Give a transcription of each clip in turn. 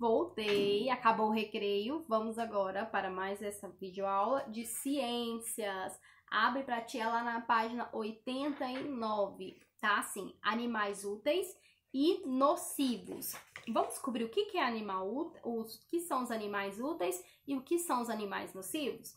Voltei, acabou o recreio, vamos agora para mais essa videoaula de ciências. Abre para ti lá na página 89, tá? Assim, animais úteis e nocivos. Vamos descobrir o que, que é animal os que são os animais úteis e o que são os animais nocivos?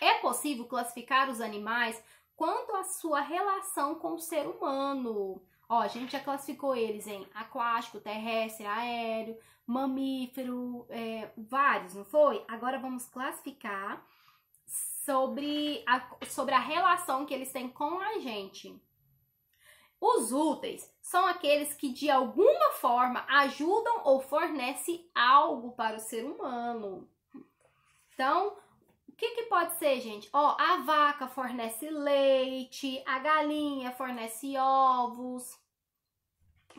É possível classificar os animais quanto à sua relação com o ser humano. Ó, a gente já classificou eles em aquático, terrestre, aéreo, mamífero, é, vários, não foi? Agora vamos classificar sobre a, sobre a relação que eles têm com a gente. Os úteis são aqueles que de alguma forma ajudam ou fornecem algo para o ser humano. Então, o que, que pode ser, gente? Ó, a vaca fornece leite, a galinha fornece ovos.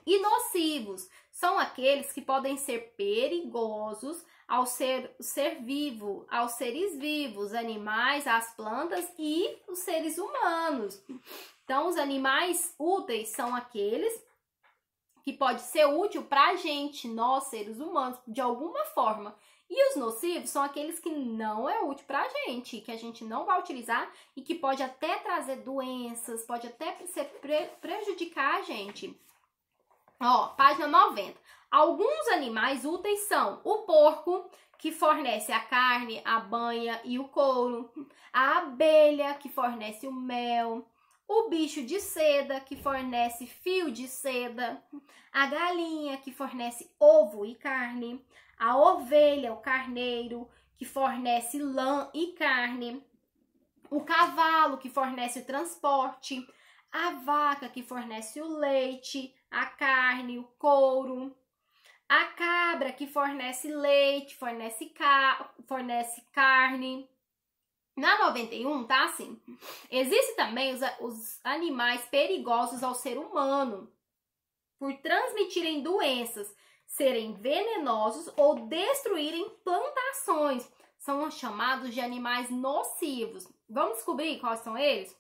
E nocivos são aqueles que podem ser perigosos ao ser, ser vivo, aos seres vivos, animais, às plantas e os seres humanos. Então, os animais úteis são aqueles que pode ser útil para a gente, nós seres humanos, de alguma forma. E os nocivos são aqueles que não é útil para a gente, que a gente não vai utilizar e que pode até trazer doenças, pode até pre prejudicar a gente. Ó, página 90. Alguns animais úteis são o porco, que fornece a carne, a banha e o couro, a abelha, que fornece o mel, o bicho de seda, que fornece fio de seda, a galinha, que fornece ovo e carne, a ovelha, o carneiro, que fornece lã e carne, o cavalo, que fornece o transporte, a vaca, que fornece o leite, a carne, o couro. A cabra que fornece leite, fornece, ca fornece carne. Na 91, tá assim. Existem também os, os animais perigosos ao ser humano por transmitirem doenças, serem venenosos ou destruírem plantações. São chamados de animais nocivos. Vamos descobrir quais são eles?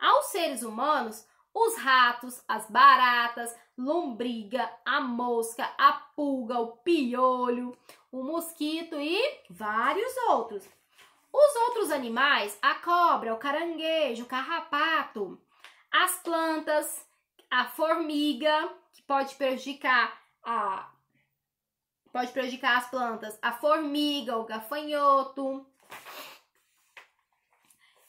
Aos seres humanos, os ratos, as baratas, lombriga, a mosca, a pulga, o piolho, o mosquito e vários outros. Os outros animais, a cobra, o caranguejo, o carrapato, as plantas, a formiga, que pode prejudicar a pode prejudicar as plantas, a formiga, o gafanhoto.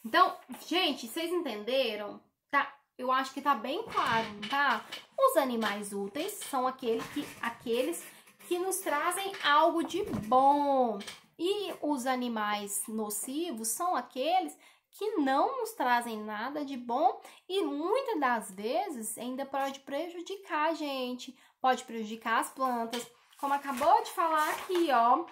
Então, gente, vocês entenderam eu acho que tá bem claro, tá? Os animais úteis são aquele que, aqueles que nos trazem algo de bom. E os animais nocivos são aqueles que não nos trazem nada de bom e muitas das vezes ainda pode prejudicar a gente, pode prejudicar as plantas. Como acabou de falar aqui, ó,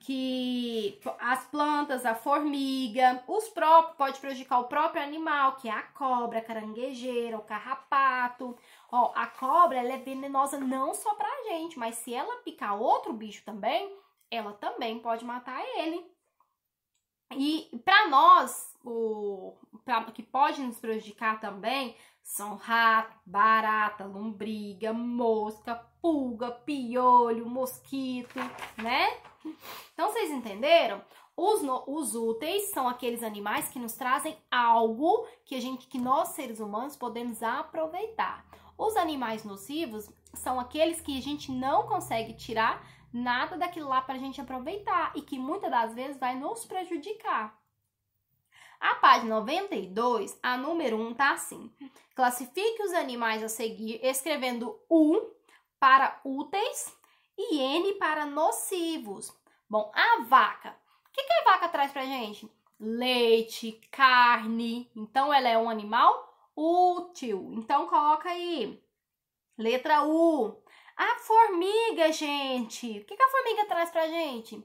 que as plantas, a formiga, os próprios, pode prejudicar o próprio animal, que é a cobra, a caranguejeira, o carrapato. Ó, a cobra, ela é venenosa não só pra gente, mas se ela picar outro bicho também, ela também pode matar ele. E para nós, o pra, que pode nos prejudicar também, são rato, barata, lombriga, mosca, pulga, piolho, mosquito, né? Então, vocês entenderam? Os, no, os, úteis são aqueles animais que nos trazem algo que, a gente, que nós, seres humanos, podemos aproveitar. Os animais nocivos são aqueles que a gente não consegue tirar nada daquilo lá para a gente aproveitar e que muitas das vezes vai nos prejudicar. A página 92, a número 1 tá assim: classifique os animais a seguir, escrevendo U para úteis e N para nocivos. Bom, a vaca. O que, que a vaca traz para gente? Leite, carne. Então, ela é um animal útil. Então, coloca aí. Letra U. A formiga, gente. O que, que a formiga traz para gente?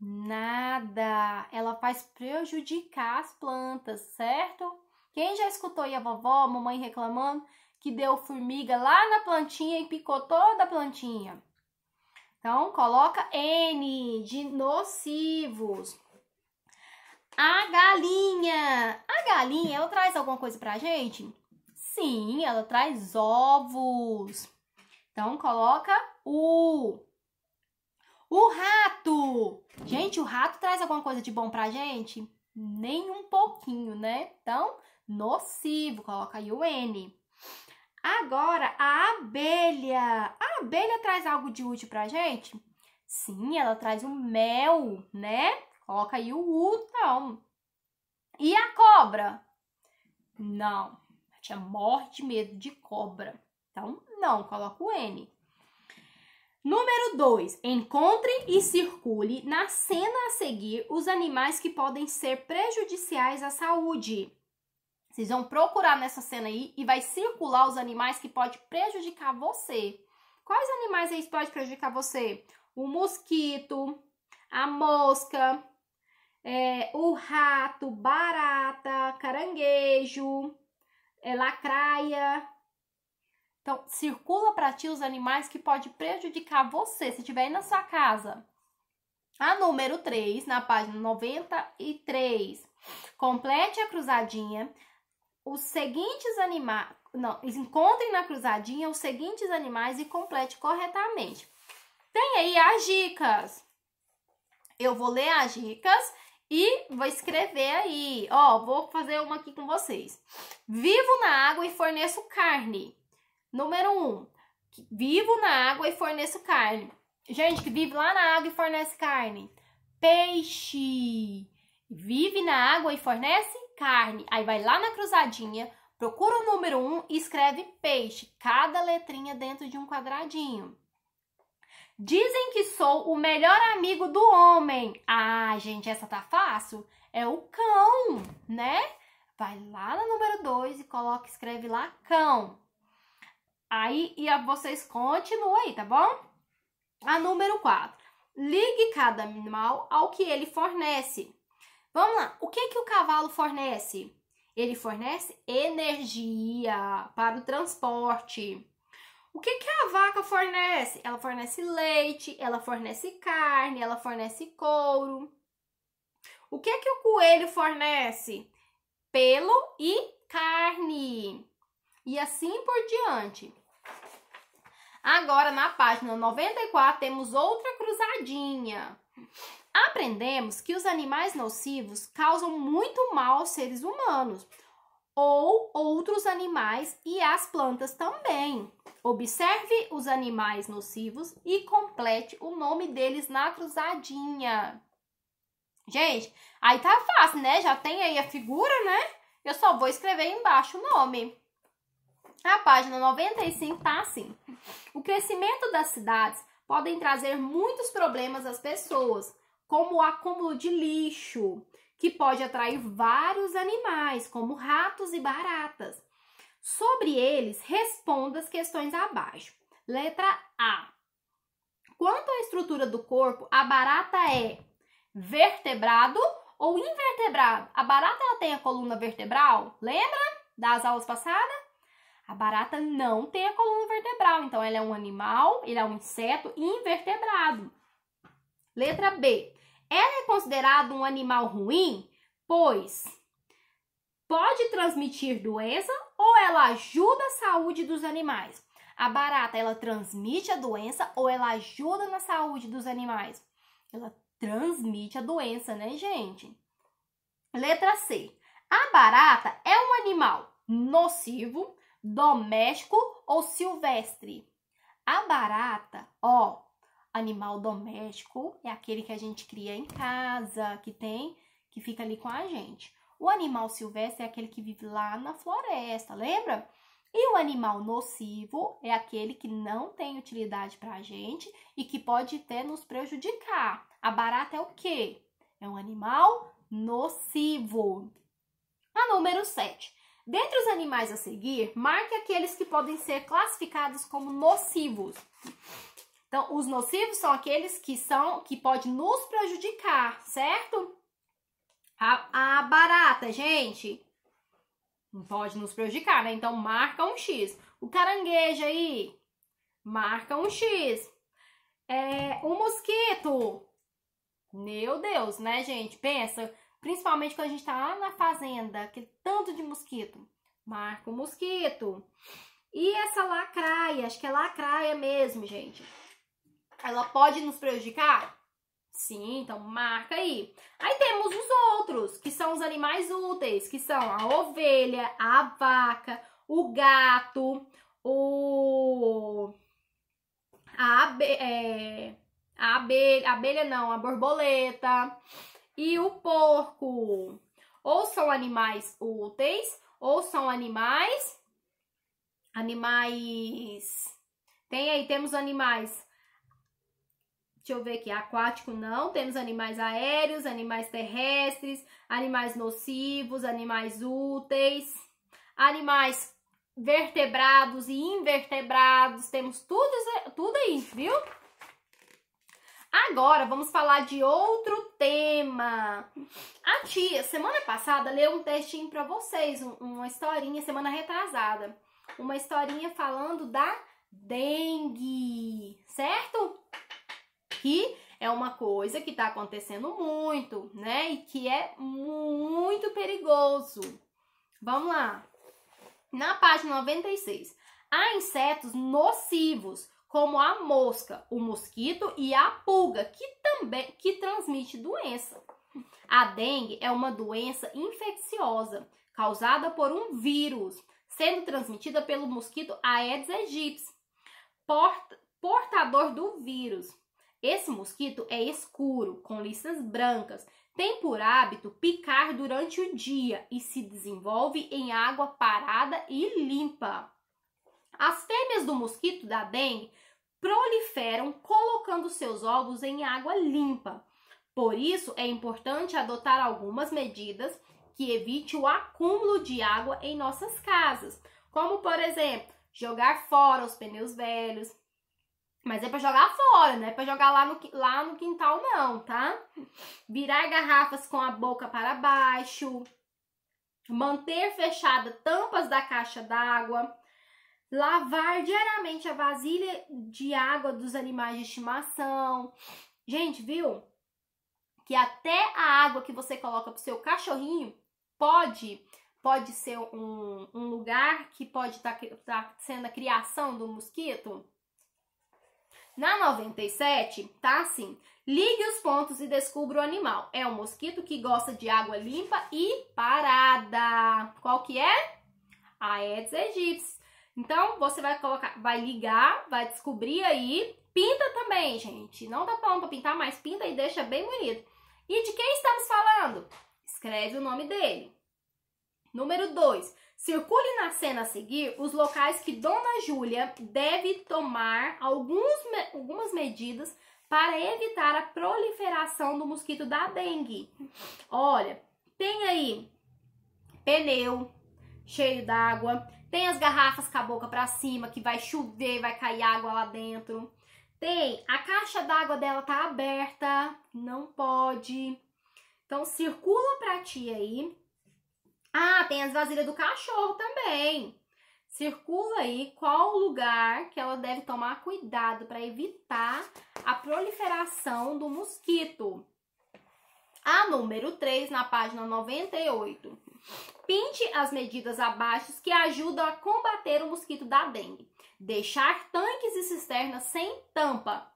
Nada. Ela faz prejudicar as plantas, certo? Quem já escutou aí a vovó, a mamãe reclamando que deu formiga lá na plantinha e picou toda a plantinha? Então, coloca N de nocivos. A galinha. A galinha, ela traz alguma coisa pra gente? Sim, ela traz ovos. Então, coloca U. O rato. Gente, o rato traz alguma coisa de bom pra gente? Nem um pouquinho, né? Então, nocivo. Coloca aí o N. Agora, a abelha. A abelha traz algo de útil pra gente? Sim, ela traz o mel, né? Coloca aí o U, então. E a cobra? Não. tinha morte, medo de cobra. Então, não, coloca o N. Número 2. Encontre e circule na cena a seguir os animais que podem ser prejudiciais à saúde. Vocês vão procurar nessa cena aí e vai circular os animais que pode prejudicar você. Quais animais aí podem prejudicar você? O mosquito, a mosca, é, o rato, barata, caranguejo, é, lacraia. Então, circula para ti os animais que pode prejudicar você se estiver aí na sua casa. A número 3, na página 93. Complete a cruzadinha os seguintes animais, não, encontrem na cruzadinha os seguintes animais e complete corretamente. Tem aí as dicas. Eu vou ler as dicas e vou escrever aí. Ó, vou fazer uma aqui com vocês. Vivo na água e forneço carne. Número 1. Um, vivo na água e forneço carne. Gente que vive lá na água e fornece carne. Peixe. Vive na água e fornece carne. Aí vai lá na cruzadinha, procura o número 1 um e escreve peixe, cada letrinha dentro de um quadradinho. Dizem que sou o melhor amigo do homem. Ah, gente, essa tá fácil. É o cão, né? Vai lá no número 2 e coloca, escreve lá cão. Aí e a, vocês continuam aí, tá bom? A número 4. Ligue cada animal ao que ele fornece. Vamos lá. O que que o cavalo fornece? Ele fornece energia para o transporte. O que, que a vaca fornece? Ela fornece leite, ela fornece carne, ela fornece couro. O que que o coelho fornece? Pelo e carne. E assim por diante. Agora, na página 94, temos outra cruzadinha. Aprendemos que os animais nocivos causam muito mal aos seres humanos ou outros animais e às plantas também. Observe os animais nocivos e complete o nome deles na cruzadinha. Gente, aí tá fácil, né? Já tem aí a figura, né? Eu só vou escrever embaixo o nome. A página 95 tá assim: O crescimento das cidades podem trazer muitos problemas às pessoas como o acúmulo de lixo, que pode atrair vários animais, como ratos e baratas. Sobre eles, responda as questões abaixo. Letra A. Quanto à estrutura do corpo, a barata é vertebrado ou invertebrado? A barata ela tem a coluna vertebral? Lembra das aulas passadas? A barata não tem a coluna vertebral, então ela é um animal, ele é um inseto invertebrado. Letra B. Ela é considerada um animal ruim, pois pode transmitir doença ou ela ajuda a saúde dos animais. A barata, ela transmite a doença ou ela ajuda na saúde dos animais? Ela transmite a doença, né, gente? Letra C. A barata é um animal nocivo, doméstico ou silvestre? A barata, ó, animal doméstico é aquele que a gente cria em casa, que tem, que fica ali com a gente. O animal silvestre é aquele que vive lá na floresta, lembra? E o animal nocivo é aquele que não tem utilidade para a gente e que pode até nos prejudicar. A barata é o quê? É um animal nocivo. A número 7. Dentre os animais a seguir, marque aqueles que podem ser classificados como nocivos. Então, os nocivos são aqueles que são que pode nos prejudicar, certo? A, a barata, gente, pode nos prejudicar, né? Então marca um X. O caranguejo aí, marca um X. É, o mosquito, meu Deus, né, gente? Pensa, principalmente quando a gente tá lá na fazenda, aquele tanto de mosquito. Marca o mosquito. E essa lacraia, acho que é lacraia mesmo, gente ela pode nos prejudicar? Sim, então marca aí. Aí temos os outros, que são os animais úteis, que são a ovelha, a vaca, o gato, o a, abe... é... a abelha, a abelha não, a borboleta e o porco. Ou são animais úteis, ou são animais animais. Tem aí temos animais Deixa eu ver aqui, aquático não, temos animais aéreos, animais terrestres, animais nocivos, animais úteis, animais vertebrados e invertebrados, temos tudo, tudo aí, viu? Agora vamos falar de outro tema. A tia, semana passada, leu um textinho para vocês, uma historinha, semana retrasada. Uma historinha falando da dengue, certo? que é uma coisa que está acontecendo muito, né? E que é muito perigoso. Vamos lá. Na página 96, há insetos nocivos, como a mosca, o mosquito e a pulga, que também que transmite doença. A dengue é uma doença infecciosa causada por um vírus, sendo transmitida pelo mosquito Aedes aegypti, portador do vírus. Esse mosquito é escuro, com listas brancas, tem por hábito picar durante o dia e se desenvolve em água parada e limpa. As fêmeas do mosquito da dengue proliferam colocando seus ovos em água limpa. Por isso, é importante adotar algumas medidas que evite o acúmulo de água em nossas casas, como, por exemplo, jogar fora os pneus velhos, mas é para jogar fora, não é para jogar lá no, lá no quintal não, tá? Virar garrafas com a boca para baixo, manter fechada tampas da caixa d'água, lavar diariamente a vasilha de água dos animais de estimação. Gente, viu? Que até a água que você coloca pro seu cachorrinho pode pode ser um, um lugar que pode estar tá, tá sendo a criação do mosquito. Na 97, tá assim: ligue os pontos e descubra o animal. É um mosquito que gosta de água limpa e parada. Qual que é? A Aedes aegypti. Então, você vai colocar, vai ligar, vai descobrir aí. Pinta também, gente. Não dá tá pra pintar, mas pinta e deixa bem bonito. E de quem estamos falando? Escreve o nome dele. Número 2. Circule na cena a seguir os locais que Dona Júlia deve tomar alguns, algumas medidas para evitar a proliferação do mosquito da dengue. Olha, tem aí pneu cheio d'água, tem as garrafas com a boca para cima que vai chover, vai cair água lá dentro. Tem a caixa d'água dela tá aberta, não pode. Então circula para ti aí ah, tem as vasilhas do cachorro também. Circula aí qual o lugar que ela deve tomar cuidado para evitar a proliferação do mosquito. A número 3, na página 98. Pinte as medidas abaixo que ajudam a combater o mosquito da dengue. Deixar tanques e cisternas sem tampa.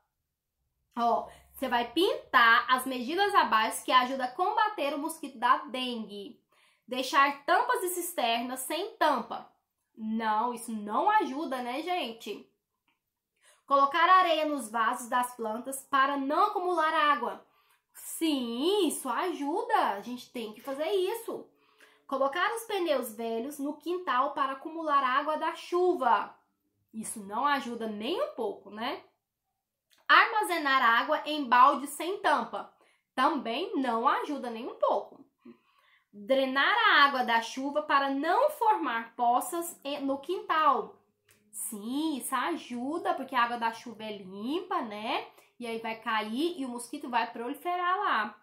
Ó, você vai pintar as medidas abaixo que ajudam a combater o mosquito da dengue. Deixar tampas e cisternas sem tampa. Não, isso não ajuda, né, gente? Colocar areia nos vasos das plantas para não acumular água. Sim, isso ajuda. A gente tem que fazer isso. Colocar os pneus velhos no quintal para acumular água da chuva. Isso não ajuda nem um pouco, né? Armazenar água em balde sem tampa. Também não ajuda nem um pouco drenar a água da chuva para não formar poças no quintal. Sim, isso ajuda, porque a água da chuva é limpa, né? E aí vai cair e o mosquito vai proliferar lá.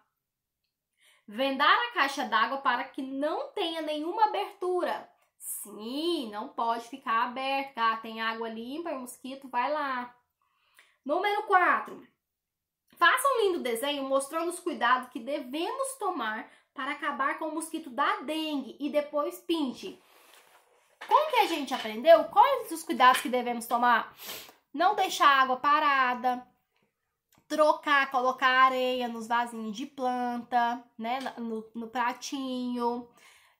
Vendar a caixa d'água para que não tenha nenhuma abertura. Sim, não pode ficar aberta. tem água limpa, o mosquito vai lá. Número 4. Faça um lindo desenho mostrando os cuidados que devemos tomar para acabar com o mosquito da dengue e depois pinte. Com que a gente aprendeu, quais os cuidados que devemos tomar? Não deixar a água parada, trocar, colocar areia nos vasinhos de planta, né, no, no pratinho.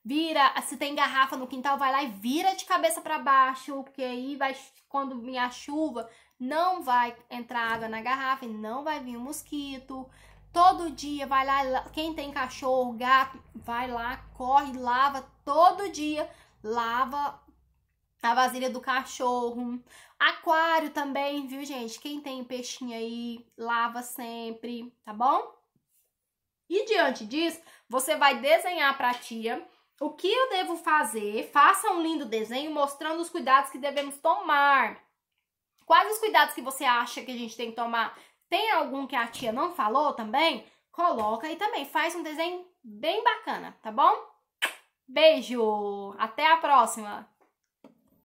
Vira, se tem garrafa no quintal, vai lá e vira de cabeça para baixo, porque aí vai quando vier a chuva, não vai entrar água na garrafa e não vai vir o um mosquito. Todo dia vai lá, quem tem cachorro, gato, vai lá, corre, lava todo dia, lava a vasilha do cachorro. Aquário também, viu, gente? Quem tem peixinho aí, lava sempre, tá bom? E diante disso, você vai desenhar para a tia o que eu devo fazer. Faça um lindo desenho mostrando os cuidados que devemos tomar. Quais os cuidados que você acha que a gente tem que tomar tem algum que a tia não falou também? Coloca e também faz um desenho bem bacana, tá bom? Beijo! Até a próxima!